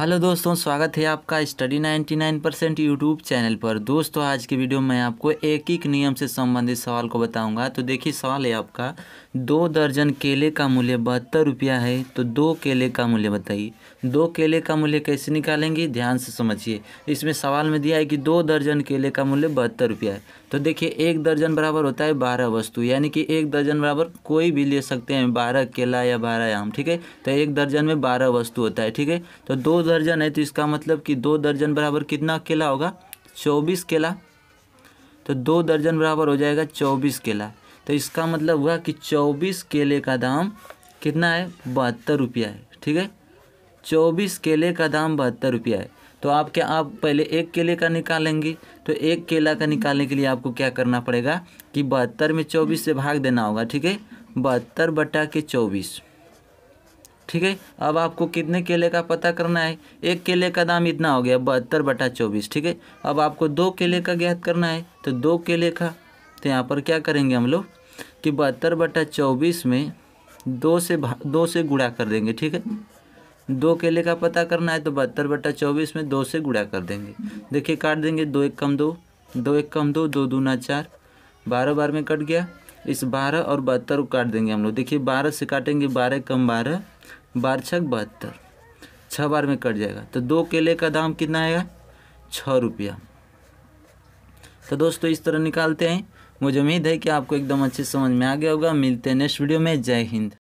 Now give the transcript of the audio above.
hello दोस्तों स्वागत है आपका स्टडी 99 परसेंट यूट्यूब चैनल पर दोस्तों आज की वीडियो में आपको एक एक नियम से संबंधित सवाल को बताऊंगा तो देखिए सवाल है आपका दो दर्जन केले का मूल्य बहत्तर रुपया है तो दो केले का मूल्य बताइए दो केले का मूल्य कैसे निकालेंगे ध्यान से समझिए इसमें सवाल में दिया है कि दो दर्जन केले का मूल्य बहत्तर रुपया है तो देखिए एक दर्जन बराबर होता है बारह वस्तु यानी कि एक दर्जन बराबर कोई भी ले सकते हैं बारह केला या बारह आम ठीक है तो एक दर्जन में बारह वस्तु होता है ठीक है तो दो दर्जन है तो इसका मतलब कि दो दर्जन बराबर कितना केला होगा चौबीस केला तो दो दर्जन बराबर हो जाएगा चौबीस केला तो इसका मतलब हुआ कि चौबीस केले का दाम कितना है बहत्तर रुपया है ठीक है चौबीस केले का दाम बहत्तर रुपया है तो आप क्या आप पहले एक केले का निकालेंगे तो एक केला का निकालने के लिए आपको क्या करना पड़ेगा कि बहत्तर में चौबीस से भाग देना होगा ठीक है बहत्तर बटा के चौबीस ठीक है अब आपको कितने केले का पता करना है एक केले का दाम इतना हो गया बहत्तर बटा चौबीस ठीक है अब आपको दो केले का ज्ञात करना है तो दो केले का तो यहाँ पर क्या करेंगे हम लोग कि बहत्तर बटा चौबीस में दो से दो से गुड़ा कर देंगे ठीक है दो केले का पता करना है तो बहत्तर बटा चौबीस में दो से गुड़ा कर देंगे देखिए काट देंगे दो एक कम दो दो एक कम दो दो दूना चार बारह बार में कट गया इस बारह और बहत्तर को काट देंगे हम लोग देखिए बारह से काटेंगे बारह कम बारह बार छः बहत्तर छः बार में कट जाएगा तो दो केले का दाम कितना आएगा छः रुपया तो दोस्तों इस तरह निकालते हैं मुझे उम्मीद है कि आपको एकदम अच्छे समझ में आ गया होगा मिलते हैं नेक्स्ट वीडियो में जय हिंद